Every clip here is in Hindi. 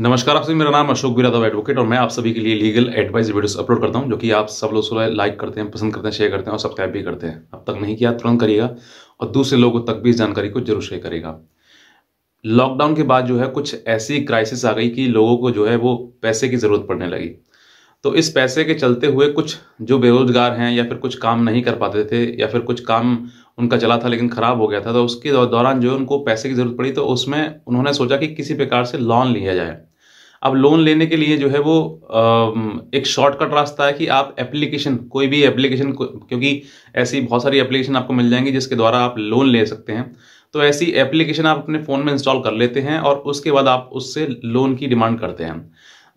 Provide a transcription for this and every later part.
नमस्कार आप सभी मेरा नाम अशोक बिरादव एडवोकेट और मैं आप सभी के लिए लीगल एडवाइस वीडियोस अपलोड करता हूं जो कि आप सब लोग लाइक करते हैं पसंद करते हैं शेयर करते हैं और सब्सक्राइब भी करते हैं अब तक नहीं किया तुरंत करिएगा और दूसरे लोगों तक भी इस जानकारी को जरूर शेयर करेगा लॉकडाउन के बाद जो है कुछ ऐसी क्राइसिस आ गई कि लोगों को जो है वो पैसे की ज़रूरत पड़ने लगी तो इस पैसे के चलते हुए कुछ जो बेरोजगार हैं या फिर कुछ काम नहीं कर पाते थे या फिर कुछ काम उनका चला था लेकिन ख़राब हो गया था तो उसके दौरान जो है उनको पैसे की ज़रूरत पड़ी तो उसमें उन्होंने सोचा कि किसी प्रकार से लोन लिया जाए अब लोन लेने के लिए जो है वो एक शॉर्टकट रास्ता है कि आप एप्लीकेशन कोई भी एप्लीकेशन क्योंकि ऐसी बहुत सारी एप्लीकेशन आपको मिल जाएंगी जिसके द्वारा आप लोन ले सकते हैं तो ऐसी एप्लीकेशन आप अपने फ़ोन में इंस्टॉल कर लेते हैं और उसके बाद आप उससे लोन की डिमांड करते हैं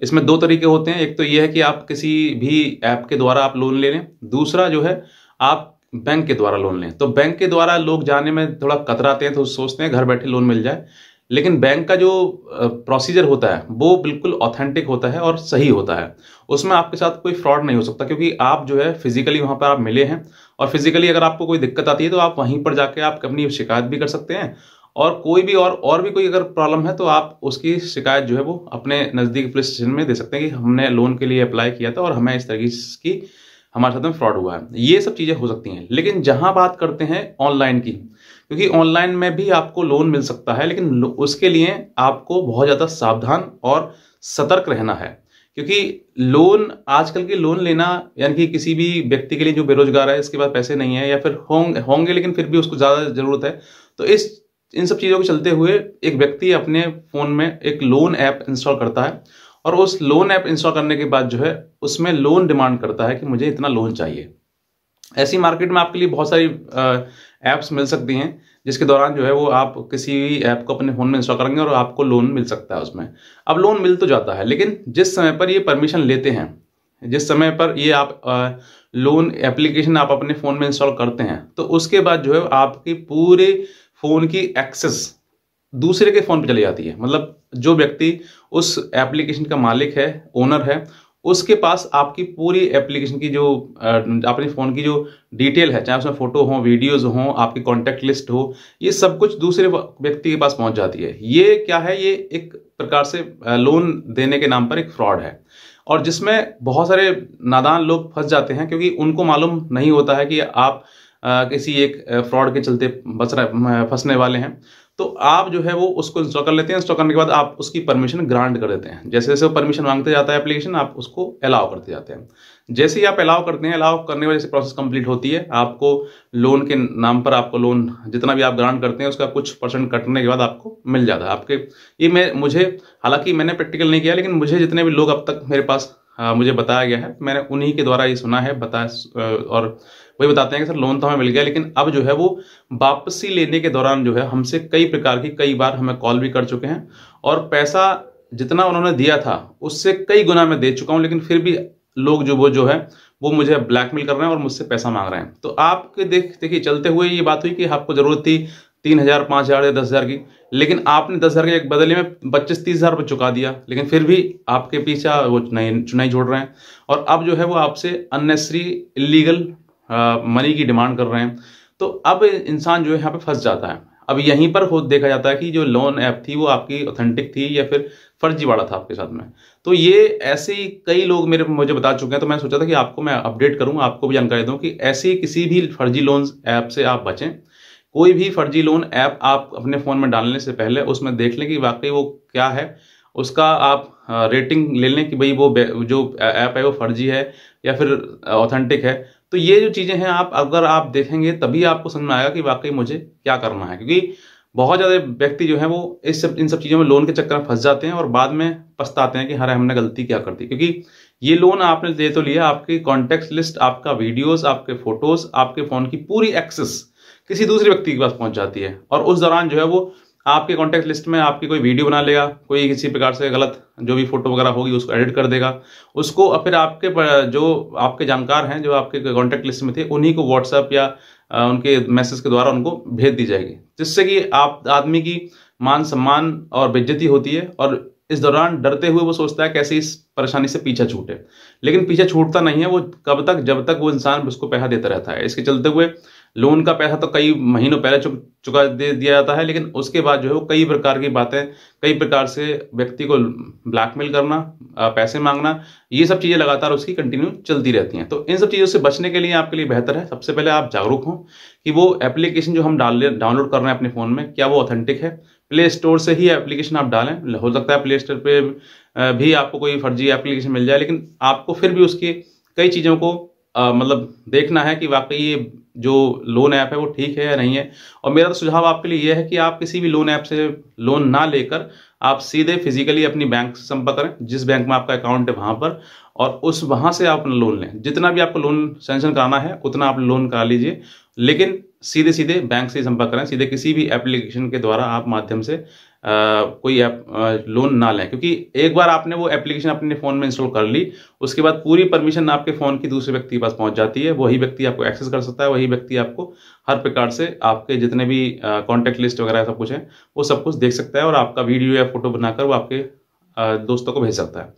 इसमें दो तरीके होते हैं एक तो ये है कि आप किसी भी ऐप के द्वारा आप लोन ले लें दूसरा जो है आप बैंक के द्वारा लोन लें तो बैंक के द्वारा लोग जाने में थोड़ा कतराते हैं तो सोचते हैं घर बैठे लोन मिल जाए लेकिन बैंक का जो प्रोसीजर होता है वो बिल्कुल ऑथेंटिक होता है और सही होता है उसमें आपके साथ कोई फ्रॉड नहीं हो सकता क्योंकि आप जो है फिजिकली वहाँ पर आप मिले हैं और फिजिकली अगर आपको कोई दिक्कत आती है तो आप वहीं पर जाके आप अपनी शिकायत भी कर सकते हैं और कोई भी और और भी कोई अगर प्रॉब्लम है तो आप उसकी शिकायत जो है वो अपने नज़दीकी पुलिस स्टेशन में दे सकते हैं कि हमने लोन के लिए अप्लाई किया था और हमें इस तरीके की हमारे साथ में फ्रॉड हुआ है ये सब चीज़ें हो सकती हैं लेकिन जहां बात करते हैं ऑनलाइन की क्योंकि ऑनलाइन में भी आपको लोन मिल सकता है लेकिन उसके लिए आपको बहुत ज़्यादा सावधान और सतर्क रहना है क्योंकि लोन आजकल के लोन लेना यानी कि किसी भी व्यक्ति के लिए जो बेरोजगार है इसके पास पैसे नहीं है या फिर होंगे होंगे लेकिन फिर भी उसको ज़्यादा ज़रूरत है तो इस इन सब चीज़ों को चलते हुए एक व्यक्ति अपने फ़ोन में एक लोन ऐप इंस्टॉल करता है और उस लोन ऐप इंस्टॉल करने के बाद जो है उसमें लोन डिमांड करता है कि मुझे इतना लोन चाहिए ऐसी मार्केट में आपके लिए बहुत सारी ऐप्स मिल सकती हैं जिसके दौरान जो है वो आप किसी भी ऐप को अपने फ़ोन में इंस्टॉल करेंगे और आपको लोन मिल सकता है उसमें अब लोन मिल तो जाता है लेकिन जिस समय पर ये परमिशन लेते हैं जिस समय पर ये आप लोन एप्लीकेशन आप अपने फ़ोन में इंस्टॉल करते हैं तो उसके बाद जो है आपकी पूरे फ़ोन की एक्सेस दूसरे के फ़ोन पे चली जाती है मतलब जो व्यक्ति उस एप्लीकेशन का मालिक है ओनर है उसके पास आपकी पूरी एप्लीकेशन की जो अपने फ़ोन की जो डिटेल है चाहे उसमें फ़ोटो हो वीडियोस हो आपकी कॉन्टैक्ट लिस्ट हो ये सब कुछ दूसरे व्यक्ति के पास पहुंच जाती है ये क्या है ये एक प्रकार से लोन देने के नाम पर एक फ्रॉड है और जिसमें बहुत सारे नादान लोग फंस जाते हैं क्योंकि उनको मालूम नहीं होता है कि आप किसी एक फ्रॉड के चलते बच फंसने वाले हैं तो आप जो है वो उसको इंस्टॉल कर लेते हैं इंस्टॉल करने के बाद आप उसकी परमिशन ग्रांट कर देते हैं जैसे जैसे वो परमिशन मांगते जाता है एप्लीकेशन आप उसको अलाउ करते जाते हैं जैसे ही आप अलाउ करते हैं अलाउ करने जैसे प्रोसेस कंप्लीट होती है आपको लोन के नाम पर आपको लोन जितना भी आप ग्रांट करते हैं उसका कुछ परसेंट कटने के बाद आपको मिल जाता है आपके ये मैं मुझे हालांकि मैंने प्रैक्टिकल नहीं किया लेकिन मुझे जितने भी लोग अब तक मेरे पास आ, हाँ, मुझे बताया गया है मैंने उन्हीं के द्वारा ये सुना है बताया और वही बताते हैं कि सर लोन तो हमें मिल गया लेकिन अब जो है वो वापसी लेने के दौरान जो है हमसे कई प्रकार की कई बार हमें कॉल भी कर चुके हैं और पैसा जितना उन्होंने दिया था उससे कई गुना मैं दे चुका हूँ लेकिन फिर भी लोग जो वो जो है वो मुझे ब्लैकमेल कर रहे हैं और मुझसे पैसा मांग रहे हैं तो आपके देख देखिए चलते हुए ये बात हुई कि आपको ज़रूरत थी तीन हज़ार पाँच हज़ार दस हज़ार की लेकिन आपने दस हज़ार के एक बदले में पच्चीस तीस हज़ार रुपये चुका दिया लेकिन फिर भी आपके पीछा वो नहीं चुनाई छोड़ रहे हैं और अब जो है वो आपसे अननेसरी इलीगल मनी की डिमांड कर रहे हैं तो अब इंसान जो है यहाँ पे फंस जाता है अब यहीं पर खुद देखा जाता है कि जो लोन ऐप थी वो आपकी ऑथेंटिक थी या फिर फर्जीवाड़ा था आपके साथ में तो ये ऐसे ही कई लोग मेरे मुझे बता चुके हैं तो मैंने सोचा था कि आपको मैं अपडेट करूँ आपको भी जानकारी दूँ कि ऐसे किसी भी फर्जी लोन ऐप से आप बचें कोई भी फर्जी लोन ऐप आप अपने फ़ोन में डालने से पहले उसमें देख लें कि वाकई वो क्या है उसका आप रेटिंग ले लें कि भाई वो जो ऐप है वो फर्जी है या फिर ऑथेंटिक है तो ये जो चीज़ें हैं आप अगर आप देखेंगे तभी आपको समझ में आएगा कि वाकई मुझे क्या करना है क्योंकि बहुत ज़्यादा व्यक्ति जो है वो इस सब इन सब चीज़ों में लोन के चक्कर में फंस जाते हैं और बाद में पछताते हैं कि हर हमने गलती क्या कर दी क्योंकि ये लोन आपने दे तो लिया आपकी कॉन्टैक्ट लिस्ट आपका वीडियोस आपके फोटोज आपके फ़ोन की पूरी एक्सेस किसी दूसरे व्यक्ति के पास पहुंच जाती है और उस दौरान जो है वो आपके कॉन्टैक्ट लिस्ट में आपकी कोई वीडियो बना लेगा कोई किसी प्रकार से गलत जो भी फोटो वगैरह होगी उसको एडिट कर देगा उसको फिर आपके जो आपके जानकार हैं जो आपके कॉन्टैक्ट लिस्ट में थे उन्हीं को व्हाट्सएप या उनके मैसेज के द्वारा उनको भेज दी जाएगी जिससे कि आप आदमी की मान सम्मान और बेज्जती होती है और इस दौरान डरते हुए वो सोचता है कैसे इस परेशानी से पीछा छूटे लेकिन पीछे छूटता नहीं है वो कब तक जब तक वो इंसान उसको पैसा देता रहता है इसके चलते हुए लोन का पैसा तो कई महीनों पहले चुक चुका दे दिया जाता है लेकिन उसके बाद जो है वो कई प्रकार की बातें कई प्रकार से व्यक्ति को ब्लैकमेल करना पैसे मांगना ये सब चीज़ें लगातार उसकी कंटिन्यू चलती रहती हैं तो इन सब चीज़ों से बचने के लिए आपके लिए बेहतर है सबसे पहले आप जागरूक हों कि वो एप्लीकेशन जो हम डाल डाउनलोड कर रहे हैं अपने फ़ोन में क्या वो ऑथेंटिक है प्ले स्टोर से ही एप्लीकेशन आप डालें हो सकता है प्ले स्टोर पर भी आपको कोई फर्जी एप्लीकेशन मिल जाए लेकिन आपको फिर भी उसकी कई चीज़ों को मतलब देखना है कि वाकई ये जो लोन ऐप है वो ठीक है या नहीं है और मेरा तो सुझाव आपके लिए यह है कि आप किसी भी लोन ऐप से लोन ना लेकर आप सीधे फिजिकली अपनी बैंक से संपर्क करें जिस बैंक में आपका अकाउंट है वहाँ पर और उस वहाँ से आप लोन लें जितना भी आपको लोन सेंशन कराना है उतना आप लोन करा लीजिए लेकिन सीधे सीधे बैंक से संपर्क करें सीधे किसी भी एप्लीकेशन के द्वारा आप माध्यम से कोई ऐप लोन ना लें क्योंकि एक बार आपने वो एप्लीकेशन अपने फ़ोन में इंस्टॉल कर ली उसके बाद पूरी परमिशन आपके फ़ोन की दूसरे व्यक्ति के पास पहुंच जाती है वही व्यक्ति आपको एक्सेस कर सकता है वही व्यक्ति आपको हर प्रकार से आपके जितने भी कॉन्टैक्ट लिस्ट वगैरह सब कुछ है वो सब कुछ देख सकता है और आपका वीडियो या फोटो बनाकर वो आपके दोस्तों को भेज सकता है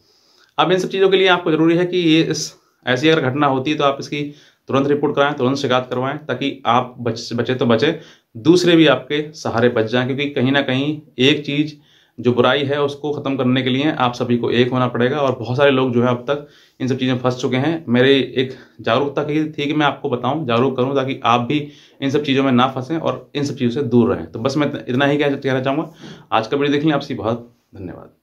अब इन सब चीज़ों के लिए आपको ज़रूरी है कि ये इस ऐसी अगर घटना होती है तो आप इसकी तुरंत रिपोर्ट कराएं तुरंत शिकायत करवाएं ताकि आप बच बचे तो बचे दूसरे भी आपके सहारे बच जाएं क्योंकि कहीं ना कहीं एक चीज़ जो बुराई है उसको ख़त्म करने के लिए आप सभी को एक होना पड़ेगा और बहुत सारे लोग जो है अब तक इन सब चीज़ें फंस चुके हैं मेरी एक जागरूकता की थी कि मैं आपको बताऊं जागरूक करूं ताकि आप भी इन सब चीज़ों में ना फंसें और इन सब चीज़ों से दूर रहें तो बस मैं इतना ही कहना चाहूँगा आज का वीडियो देख लें आपसी बहुत धन्यवाद